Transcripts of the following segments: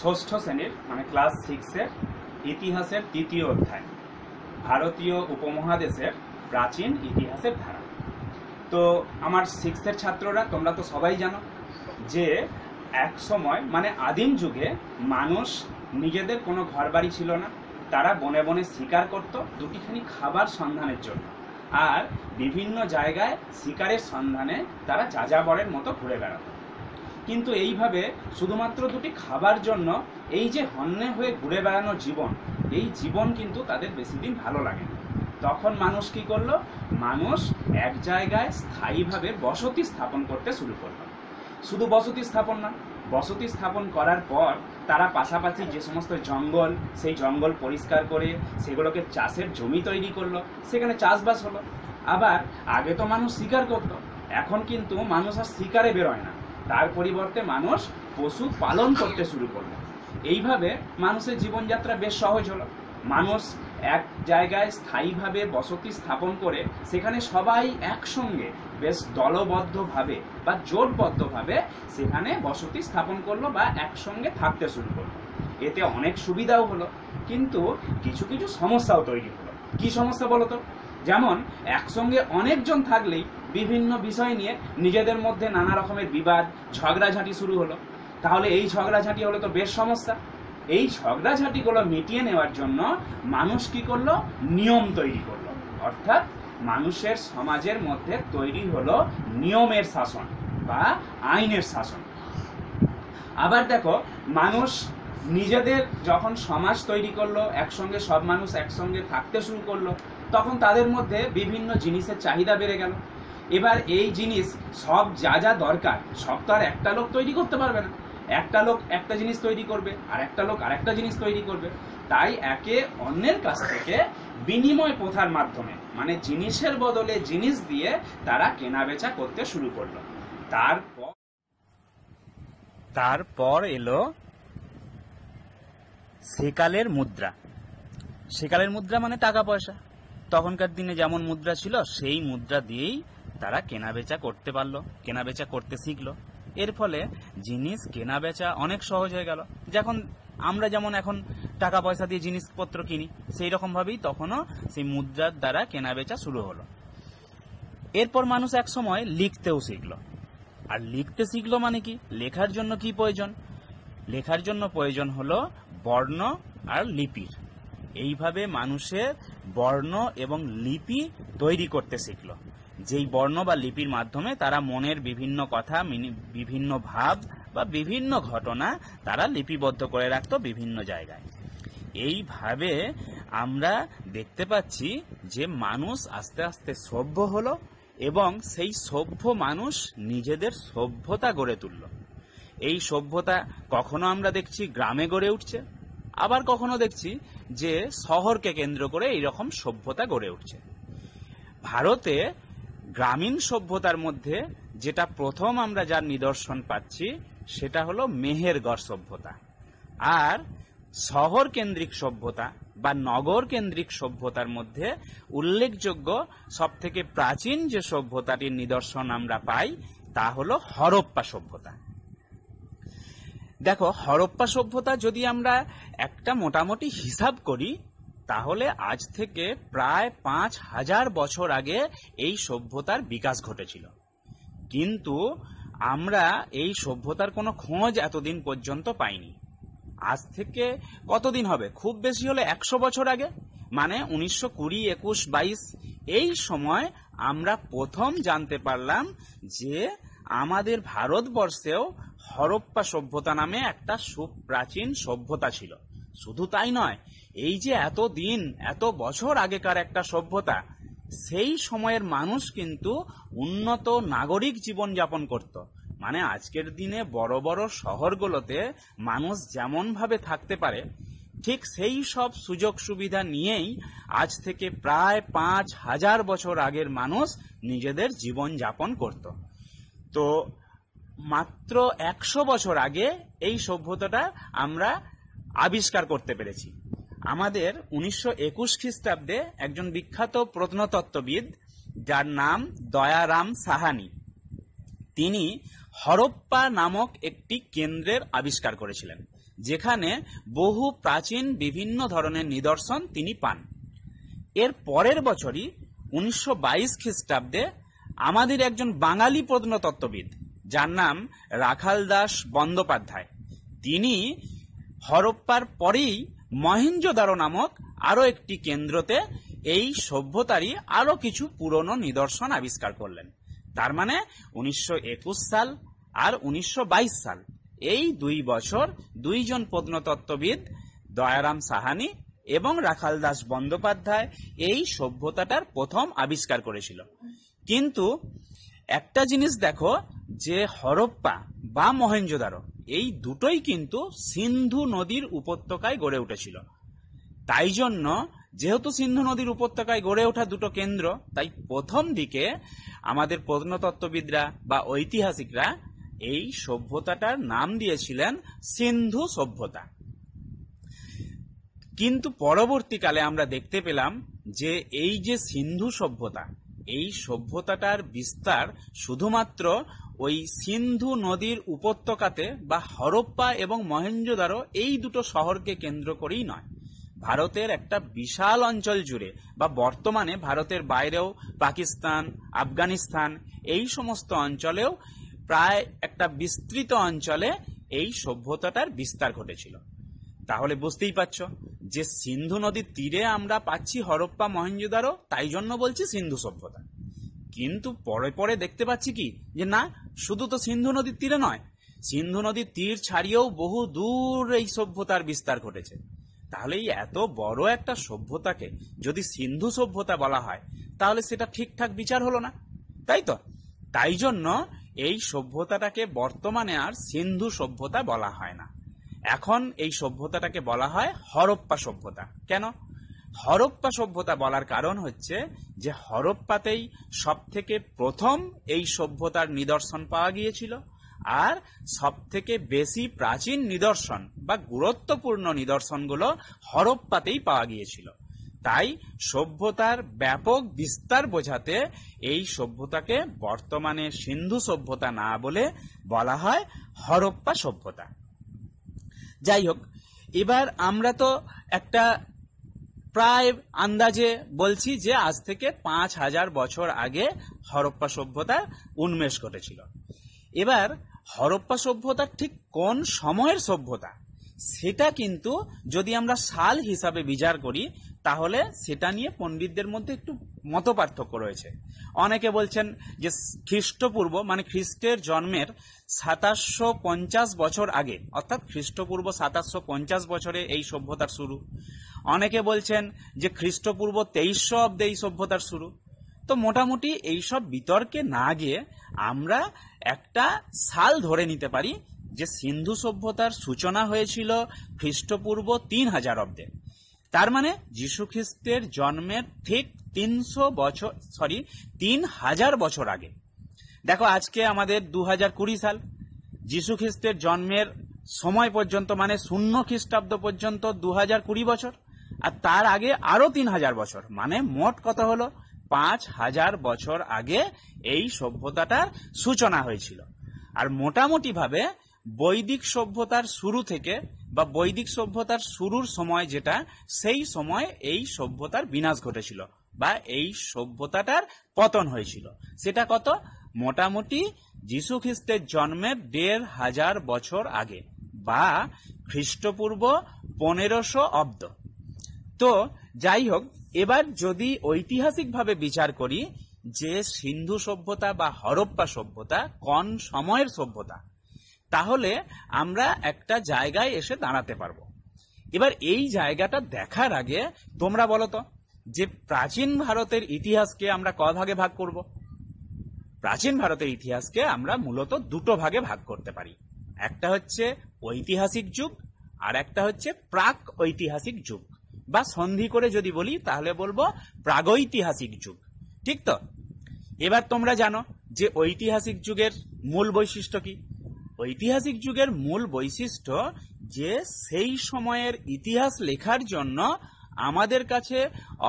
ষষ্ঠ শ্রেণীর মানে ক্লাস সিক্সের ইতিহাসের তৃতীয় অধ্যায় ভারতীয় উপমহাদেশের প্রাচীন ইতিহাসের ধারা তো আমার সিক্সের ছাত্ররা তোমরা তো সবাই জানো যে এক সময় মানে আদিম যুগে মানুষ নিজেদের কোনো ঘর ছিল না তারা বনে বনে শিকার করত দুটিখানি খাবার সন্ধানের জন্য আর বিভিন্ন জায়গায় শিকারের সন্ধানে তারা যাযাবরের মতো ঘুরে বেড়াতো কিন্তু এইভাবে শুধুমাত্র দুটি খাবার জন্য এই যে হন্যে হয়ে ঘুরে বেড়ানো জীবন এই জীবন কিন্তু তাদের বেশি দিন ভালো লাগে না তখন মানুষ কি করলো মানুষ এক জায়গায় স্থায়ীভাবে বসতি স্থাপন করতে শুরু করলো শুধু বসতি স্থাপন না বসতি স্থাপন করার পর তারা পাশাপাশি যে সমস্ত জঙ্গল সেই জঙ্গল পরিষ্কার করে সেগুলোকে চাষের জমি তৈরি করলো সেখানে চাষবাস হলো আবার আগে তো মানুষ শিকার করতো এখন কিন্তু মানুষ আর শিকারে বেরোয় না তার পরিবর্তে মানুষ পশু পালন করতে শুরু করলো এইভাবে মানুষের জীবনযাত্রা বেশ সহজ হলো মানুষ এক জায়গায় স্থায়ীভাবে বসতি স্থাপন করে সেখানে সবাই একসঙ্গে বেশ দলবদ্ধভাবে বা জোটবদ্ধভাবে সেখানে বসতি স্থাপন করলো বা একসঙ্গে থাকতে শুরু করলো এতে অনেক সুবিধাও হলো কিন্তু কিছু কিছু সমস্যাও তৈরি হলো কি সমস্যা বলো তো যেমন একসঙ্গে অনেকজন থাকলেই বিভিন্ন বিষয় নিয়ে নিজেদের মধ্যে নানা রকমের বিবাদ ঝগড়াঝাঁটি শুরু হলো তাহলে এই ঝগড়াঝাঁটি হলো তো বেশ সমস্যা এই ঝগড়াঝাঁটিগুলো মিটিয়ে নেওয়ার জন্য মানুষ কি করলো নিয়ম তৈরি করলো অর্থাৎ মানুষের সমাজের মধ্যে তৈরি হলো নিয়মের শাসন বা আইনের শাসন আবার দেখো মানুষ নিজেদের যখন সমাজ তৈরি করলো একসঙ্গে সব মানুষ একসঙ্গে থাকতে শুরু করলো তখন তাদের মধ্যে বিভিন্ন জিনিসের চাহিদা বেড়ে গেল এবার এই জিনিস সব যা যা দরকার সব তো আর একটা লোক তৈরি করতে পারবে না একটা লোক একটা জিনিস তৈরি করবে আর একটা লোক আর একটা জিনিস তৈরি করবে তাই একে অন্যের কাছ থেকে বিনিময় প্রথার মাধ্যমে মানে জিনিসের বদলে জিনিস দিয়ে তারা কেনা বেচা করতে শুরু করলো তারপর তারপর এলো সেকালের মুদ্রা সেকালের মুদ্রা মানে টাকা পয়সা তখনকার দিনে যেমন মুদ্রা ছিল সেই মুদ্রা দিয়েই তারা কেনাবেচা করতে পারলো কেনাবেচা করতে শিখলো এর ফলে জিনিস কেনাবেচা অনেক সহজ হয়ে গেল যখন আমরা যেমন এখন টাকা পয়সা দিয়ে জিনিসপত্র কিনি সেই রকমভাবেই তখনও সেই মুদ্রার দ্বারা কেনাবেচা শুরু হলো এরপর মানুষ এক সময় লিখতেও শিখল আর লিখতে শিখলো মানে কি লেখার জন্য কি প্রয়োজন লেখার জন্য প্রয়োজন হলো বর্ণ আর লিপির এইভাবে মানুষের বর্ণ এবং লিপি তৈরি করতে শিখল যেই বর্ণ বা লিপির মাধ্যমে তারা মনের বিভিন্ন কথা বিভিন্ন ভাব বা বিভিন্ন ঘটনা তারা লিপিবদ্ধ করে রাখত বিভিন্ন জায়গায় এইভাবে আমরা দেখতে পাচ্ছি যে মানুষ আস্তে আস্তে সভ্য হলো এবং সেই সভ্য মানুষ নিজেদের সভ্যতা গড়ে তুলল এই সভ্যতা কখনো আমরা দেখছি গ্রামে গড়ে উঠছে আবার কখনো দেখছি যে শহরকে কেন্দ্র করে এইরকম সভ্যতা গড়ে উঠছে ভারতে গ্রামীণ সভ্যতার মধ্যে যেটা প্রথম আমরা যার নিদর্শন পাচ্ছি সেটা হলো মেহেরগড় সভ্যতা আর শহর কেন্দ্রিক সভ্যতা বা নগর কেন্দ্রিক সভ্যতার মধ্যে উল্লেখযোগ্য সব থেকে প্রাচীন যে সভ্যতাটির নিদর্শন আমরা পাই তা হল হরপ্পা সভ্যতা দেখো হরপ্পা সভ্যতা যদি আমরা একটা মোটামুটি হিসাব করি তাহলে আজ থেকে প্রায় পাঁচ হাজার বছর আগে এই সভ্যতার বিকাশ ঘটেছিল কিন্তু আমরা এই সভ্যতার কোনো খোঁজ এতদিন পর্যন্ত পাইনি আজ থেকে কতদিন হবে খুব বেশি হলে একশো বছর আগে মানে উনিশশো কুড়ি একুশ বাইশ এই সময় আমরা প্রথম জানতে পারলাম যে আমাদের ভারতবর্ষেও হরপ্পা সভ্যতা নামে একটা সুপ্রাচীন সভ্যতা ছিল শুধু তাই নয় এই যে এত দিন এত বছর আগেকার একটা সভ্যতা সেই সময়ের মানুষ কিন্তু উন্নত নাগরিক জীবন যাপন করত মানে আজকের দিনে বড় বড় শহরগুলোতে মানুষ যেমনভাবে থাকতে পারে ঠিক সেই সব সুযোগ সুবিধা নিয়েই আজ থেকে প্রায় পাঁচ হাজার বছর আগের মানুষ নিজেদের জীবন যাপন করতো তো মাত্র একশো বছর আগে এই সভ্যতাটা আমরা আবিষ্কার করতে পেরেছি আমাদের উনিশশো একুশ খ্রিস্টাব্দে একজন বিখ্যাত প্রত্নতত্ত্ববিদ যার নাম দয়ারাম সাহানি তিনি হরপ্পা নামক একটি কেন্দ্রের আবিষ্কার করেছিলেন যেখানে বহু প্রাচীন বিভিন্ন ধরনের নিদর্শন তিনি পান এর পরের বছরই উনিশশো বাইশ খ্রিস্টাব্দে আমাদের একজন বাঙালি প্রত্নতত্ত্ববিদ যার নাম রাখাল দাস বন্দ্যোপাধ্যায় তিনি হরপ্পার পরেই মহেঞ্জোদারো নামক আরও একটি কেন্দ্রতে এই সভ্যতারই আরও কিছু পুরনো নিদর্শন আবিষ্কার করলেন তার মানে উনিশশো সাল আর উনিশশো সাল এই দুই বছর দুইজন প্রত্নতত্ত্ববিদ দয়ারাম সাহানি এবং রাখাল দাস বন্দ্যোপাধ্যায় এই সভ্যতাটার প্রথম আবিষ্কার করেছিল কিন্তু একটা জিনিস দেখো যে হরপ্পা বা মহেঞ্জোদারো এই দুটোই কিন্তু সিন্ধু নদীর উপত্যকায় গড়ে উঠেছিল তাই জন্য যেহেতু সিন্ধু নদীর উপত্যকায় গড়ে ওঠা দুটো কেন্দ্র তাই প্রথম দিকে আমাদের প্রত্নতত্ত্ববিদরা বা ঐতিহাসিকরা এই সভ্যতাটার নাম দিয়েছিলেন সিন্ধু সভ্যতা কিন্তু পরবর্তীকালে আমরা দেখতে পেলাম যে এই যে সিন্ধু সভ্যতা এই সভ্যতাটার বিস্তার শুধুমাত্র ওই সিন্ধু নদীর উপত্যকাতে বা হরপ্পা এবং মহেঞ্জোদারো এই দুটো শহরকে কেন্দ্র করেই নয় ভারতের একটা বিশাল অঞ্চল জুড়ে বা বর্তমানে ভারতের বাইরেও পাকিস্তান আফগানিস্তান এই সমস্ত অঞ্চলেও প্রায় একটা বিস্তৃত অঞ্চলে এই সভ্যতাটার বিস্তার ঘটেছিল তাহলে বুঝতেই পারছো যে সিন্ধু নদীর তীরে আমরা পাচ্ছি হরপ্পা মহেঞ্জোদারো তাই জন্য বলছি সিন্ধু সভ্যতা কিন্তু পরে পরে দেখতে পাচ্ছি কি যে না শুধু তো সিন্ধু নদীর তীরে নয় সিন্ধু নদীর তীর ছাড়িয়েও বহু দূর এই সভ্যতার বিস্তার ঘটেছে তাহলে এই এত বড় একটা সভ্যতাকে যদি সিন্ধু সভ্যতা বলা হয় তাহলে সেটা ঠিকঠাক বিচার হলো না তাই তো তাই জন্য এই সভ্যতাটাকে বর্তমানে আর সিন্ধু সভ্যতা বলা হয় না এখন এই সভ্যতাটাকে বলা হয় হরপ্পা সভ্যতা কেন হরপ্পা সভ্যতা বলার কারণ হচ্ছে যে হরপ্পাতেই সব থেকে প্রথম এই সভ্যতার নিদর্শন পাওয়া গিয়েছিল আর সব থেকে বেশি প্রাচীন নিদর্শন বা গুরুত্বপূর্ণ নিদর্শনগুলো হরপ্পাতেই পাওয়া গিয়েছিল তাই সভ্যতার ব্যাপক বিস্তার বোঝাতে এই সভ্যতাকে বর্তমানে সিন্ধু সভ্যতা না বলে বলা হয় হরপ্পা সভ্যতা যাই হোক এবার আমরা তো একটা প্রায় আন্দাজে বলছি যে আজ থেকে পাঁচ হাজার বছর আগে হরপ্পা সভ্যতা উন্মেষ ঘটেছিল এবার হরপ্পা সভ্যতা ঠিক কোন সময়ের সভ্যতা সেটা কিন্তু যদি আমরা সাল হিসাবে বিচার করি তাহলে সেটা নিয়ে পণ্ডিতদের মধ্যে একটু মত পার্থক্য রয়েছে অনেকে বলছেন যে খ্রিস্টপূর্ব মানে খ্রিস্টের জন্মের সাতাশশো পঞ্চাশ বছর আগে অর্থাৎ খ্রিস্টপূর্ব সাতাশশো পঞ্চাশ বছরে এই সভ্যতার শুরু অনেকে বলছেন যে খ্রিস্টপূর্ব তেইশশো অব্দে এই সভ্যতার শুরু তো মোটামুটি এইসব বিতর্কে না গিয়ে আমরা একটা সাল ধরে নিতে পারি যে সিন্ধু সভ্যতার সূচনা হয়েছিল খ্রিস্টপূর্ব তিন হাজার অব্দে তার মানে যীশু খ্রিস্টের জন্মের ঠিক তিনশো বছর সরি তিন হাজার বছর আগে দেখো আজকে আমাদের দু হাজার কুড়ি সাল যীশু খ্রিস্টের জন্মের সময় পর্যন্ত মানে শূন্য খ্রিস্টাব্দ পর্যন্ত দু হাজার কুড়ি বছর আর তার আগে আরো তিন হাজার বছর মানে মোট কত হলো পাঁচ হাজার বছর আগে এই সভ্যতাটার সূচনা হয়েছিল আর মোটামুটিভাবে বৈদিক সভ্যতার শুরু থেকে বা বৈদিক সভ্যতার শুরুর সময় যেটা সেই সময় এই সভ্যতার বিনাশ ঘটেছিল বা এই সভ্যতাটার পতন হয়েছিল সেটা কত মোটামুটি যীশু খ্রিস্টের জন্মের দেড় হাজার বছর আগে বা খ্রিস্টপূর্ব পনেরোশো অব্দ তো যাই হোক এবার যদি ঐতিহাসিকভাবে বিচার করি যে সিন্ধু সভ্যতা বা হরপ্পা সভ্যতা কন সময়ের সভ্যতা তাহলে আমরা একটা জায়গায় এসে দাঁড়াতে পারবো এবার এই জায়গাটা দেখার আগে তোমরা বলো তো যে প্রাচীন ভারতের ইতিহাসকে আমরা ক ভাগে ভাগ করব প্রাচীন ভারতের ইতিহাসকে আমরা মূলত দুটো ভাগে ভাগ করতে পারি একটা হচ্ছে ঐতিহাসিক যুগ আর একটা হচ্ছে প্রাক ঐতিহাসিক যুগ বা সন্ধি করে যদি বলি তাহলে বলবো প্রাগৈতিহাসিক যুগ ঠিক তো এবার তোমরা জানো যে ঐতিহাসিক যুগের মূল বৈশিষ্ট্য কি ঐতিহাসিক যুগের মূল বৈশিষ্ট্য যে সেই সময়ের ইতিহাস লেখার জন্য আমাদের কাছে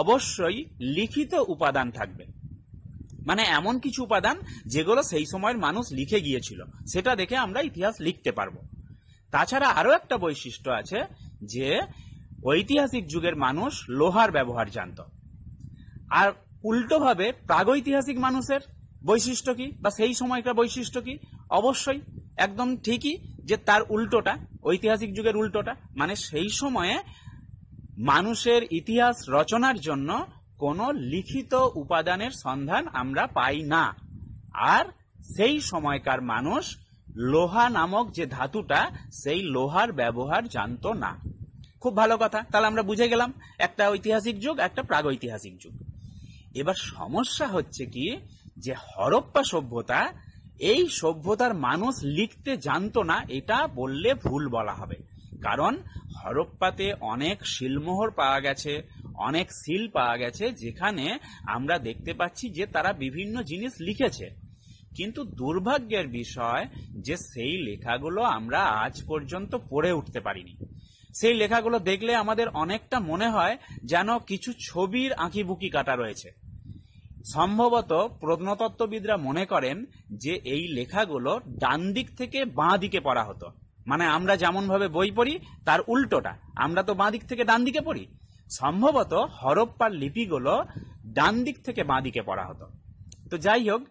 অবশ্যই লিখিত উপাদান থাকবে মানে এমন কিছু উপাদান যেগুলো সেই সময়ের মানুষ লিখে গিয়েছিল সেটা দেখে আমরা ইতিহাস লিখতে পারবো তাছাড়া আরও একটা বৈশিষ্ট্য আছে যে ঐতিহাসিক যুগের মানুষ লোহার ব্যবহার জানত আর উল্টোভাবে প্রাগৈতিহাসিক মানুষের বৈশিষ্ট্য কি বা সেই সময়কার বৈশিষ্ট্য কি অবশ্যই একদম ঠিকই যে তার উল্টোটা ঐতিহাসিক যুগের উল্টোটা মানে সেই সময়ে মানুষের ইতিহাস রচনার জন্য কোন লিখিত উপাদানের সন্ধান আমরা পাই না আর সেই সময়কার মানুষ লোহা নামক যে ধাতুটা সেই লোহার ব্যবহার জানত না খুব ভালো কথা তাহলে আমরা বুঝে গেলাম একটা ঐতিহাসিক যুগ একটা প্রাগৈতিহাসিক যুগ এবার সমস্যা হচ্ছে কি যে হরপ্পা সভ্যতা এই সভ্যতার মানুষ লিখতে জানতো না এটা বললে ভুল বলা হবে কারণ হরপ্পাতে অনেক শিলমোহর পাওয়া গেছে অনেক শিল পাওয়া গেছে যেখানে আমরা দেখতে পাচ্ছি যে তারা বিভিন্ন জিনিস লিখেছে কিন্তু দুর্ভাগ্যের বিষয় যে সেই লেখাগুলো আমরা আজ পর্যন্ত পড়ে উঠতে পারিনি সেই লেখাগুলো দেখলে আমাদের অনেকটা মনে হয় যেন কিছু ছবির আঁকিবুকি কাটা রয়েছে সম্ভবত প্রত্নতত্ত্ববিদরা মনে করেন যে এই লেখাগুলো ডান দিক থেকে বাঁ দিকে পড়া হতো মানে আমরা যেমনভাবে বই পড়ি তার উল্টোটা আমরা তো বাঁ দিক থেকে ডান দিকে পড়ি সম্ভবত হরপ্পার লিপিগুলো ডান দিক থেকে বাঁ দিকে পড়া হতো তো যাই হোক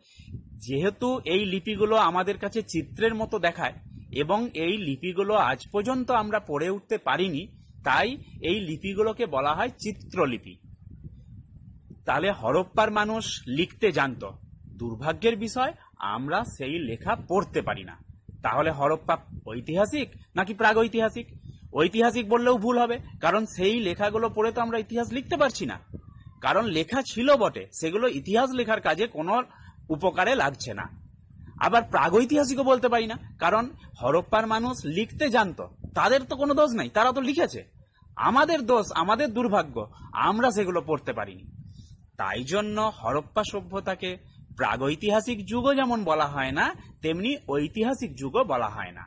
যেহেতু এই লিপিগুলো আমাদের কাছে চিত্রের মতো দেখায় এবং এই লিপিগুলো আজ পর্যন্ত আমরা পড়ে উঠতে পারিনি তাই এই লিপিগুলোকে বলা হয় চিত্রলিপি তাহলে হরপ্পার মানুষ লিখতে জানত দুর্ভাগ্যের বিষয় আমরা সেই লেখা পড়তে পারি না তাহলে হরপ্পা ঐতিহাসিক নাকি প্রাগৈতিহাসিক ঐতিহাসিক বললেও ভুল হবে কারণ সেই লেখাগুলো পড়ে তো আমরা ইতিহাস লিখতে পারছি না কারণ লেখা ছিল বটে সেগুলো ইতিহাস লেখার কাজে কোনো উপকারে লাগছে না আবার প্রাগৈতিহাসিকও বলতে পারি না কারণ হরপ্পার মানুষ লিখতে জানত তাদের তো কোনো দোষ নাই তারা তো লিখেছে আমাদের দোষ আমাদের দুর্ভাগ্য আমরা সেগুলো পড়তে পারিনি তাই জন্য হরপ্পা সভ্যতাকে প্রাগৈতিহাসিক যুগও যেমন বলা হয় না তেমনি ঐতিহাসিক যুগও বলা হয় না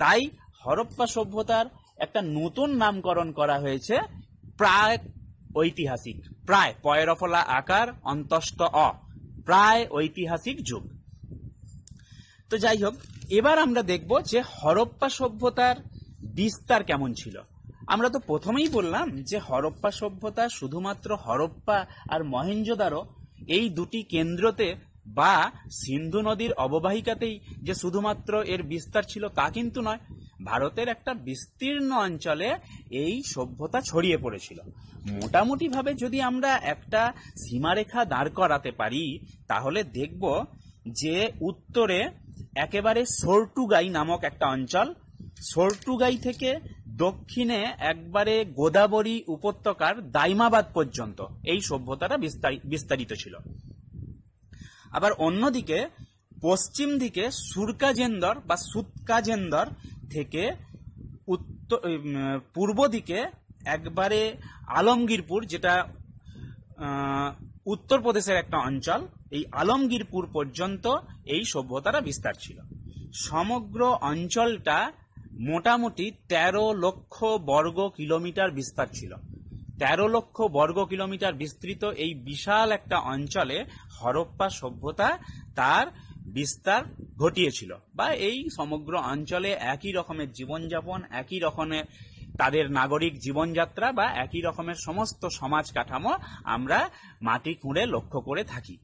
তাই হরপ্পা সভ্যতার একটা নতুন নামকরণ করা হয়েছে প্রায় ঐতিহাসিক প্রায় পয়রফলা আকার অন্তস্থ অ প্রায় ঐতিহাসিক যুগ তো যাই হোক এবার আমরা দেখব যে হরপ্পা সভ্যতার বিস্তার কেমন ছিল আমরা তো প্রথমেই বললাম যে হরপ্পা সভ্যতা শুধুমাত্র হরপ্পা আর মহেঞ্জোদারো এই দুটি কেন্দ্রতে বা সিন্ধু নদীর অববাহিকাতেই যে শুধুমাত্র এর বিস্তার ছিল তা কিন্তু নয় ভারতের একটা বিস্তীর্ণ অঞ্চলে এই সভ্যতা ছড়িয়ে পড়েছিল মোটামুটিভাবে যদি আমরা একটা সীমারেখা দাঁড় করাতে পারি তাহলে দেখব যে উত্তরে একেবারে সোরটুগাই নামক একটা অঞ্চল সোরটুগাই থেকে দক্ষিণে একবারে গোদাবরী উপত্যকার দাইমাবাদ পর্যন্ত এই সভ্যতাটা বিস্তারিত ছিল আবার অন্যদিকে পশ্চিম দিকে সুরকাজেন্দর বা সুৎকাজেন্দর থেকে উত্তর পূর্ব দিকে একবারে আলমগীরপুর যেটা উত্তরপ্রদেশের একটা অঞ্চল এই আলমগীরপুর পর্যন্ত এই সভ্যতারা বিস্তার ছিল সমগ্র অঞ্চলটা মোটামুটি ১৩ লক্ষ বর্গ কিলোমিটার বিস্তার ছিল তেরো লক্ষ বর্গ কিলোমিটার বিস্তৃত এই বিশাল একটা অঞ্চলে হরপ্পা সভ্যতা তার বিস্তার ঘটিয়েছিল বা এই সমগ্র অঞ্চলে একই রকমের জীবনযাপন একই রকমের তাদের নাগরিক জীবনযাত্রা বা একই রকমের সমস্ত সমাজ কাঠামো আমরা মাটি খুঁড়ে লক্ষ্য করে থাকি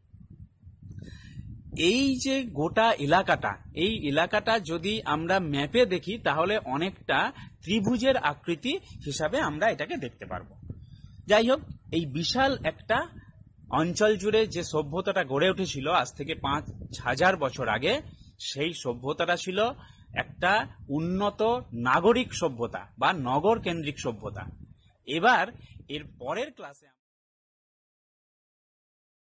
এই যে গোটা এলাকাটা এই এলাকাটা যদি আমরা ম্যাপে দেখি তাহলে অনেকটা ত্রিভুজের আকৃতি হিসাবে আমরা এটাকে দেখতে পারবো যাই হোক এই বিশাল একটা অঞ্চল জুড়ে যে সভ্যতাটা গড়ে উঠেছিল আজ থেকে পাঁচ হাজার বছর আগে সেই সভ্যতাটা ছিল একটা উন্নত নাগরিক সভ্যতা বা নগর কেন্দ্রিক সভ্যতা এবার এর পরের ক্লাসে